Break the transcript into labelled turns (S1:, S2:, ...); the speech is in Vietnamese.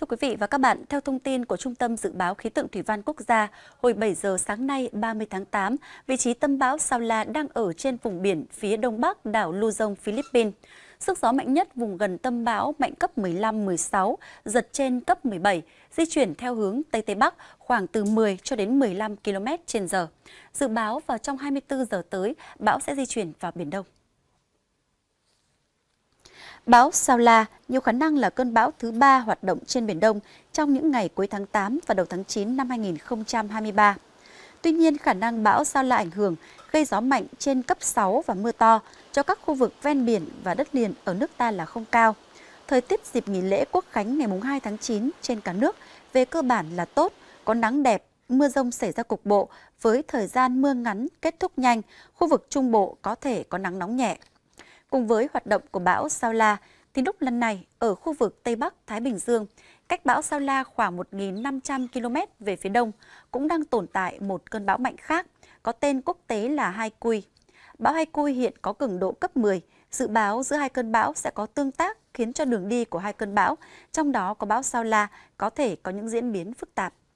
S1: Thưa quý vị và các bạn, theo thông tin của Trung tâm Dự báo Khí tượng Thủy văn Quốc gia, hồi 7 giờ sáng nay 30 tháng 8, vị trí tâm bão Sao La đang ở trên vùng biển phía đông bắc đảo Luzon, Philippines. Sức gió mạnh nhất vùng gần tâm bão mạnh cấp 15-16, giật trên cấp 17, di chuyển theo hướng Tây Tây Bắc khoảng từ 10 cho đến 15 km trên giờ. Dự báo vào trong 24 giờ tới, bão sẽ di chuyển vào Biển Đông. Bão Sao La nhiều khả năng là cơn bão thứ ba hoạt động trên Biển Đông trong những ngày cuối tháng 8 và đầu tháng 9 năm 2023. Tuy nhiên, khả năng bão Sao La ảnh hưởng gây gió mạnh trên cấp 6 và mưa to cho các khu vực ven biển và đất liền ở nước ta là không cao. Thời tiết dịp nghỉ lễ Quốc Khánh ngày 2 tháng 9 trên cả nước về cơ bản là tốt, có nắng đẹp, mưa rông xảy ra cục bộ với thời gian mưa ngắn kết thúc nhanh, khu vực Trung Bộ có thể có nắng nóng nhẹ. Cùng với hoạt động của bão Sao La, thì lúc lần này ở khu vực Tây Bắc Thái Bình Dương, cách bão Sao La khoảng 1.500 km về phía đông, cũng đang tồn tại một cơn bão mạnh khác, có tên quốc tế là Hai Cui. Bão Hai Cui hiện có cường độ cấp 10, dự báo giữa hai cơn bão sẽ có tương tác khiến cho đường đi của hai cơn bão, trong đó có bão Sao La, có thể có những diễn biến phức tạp.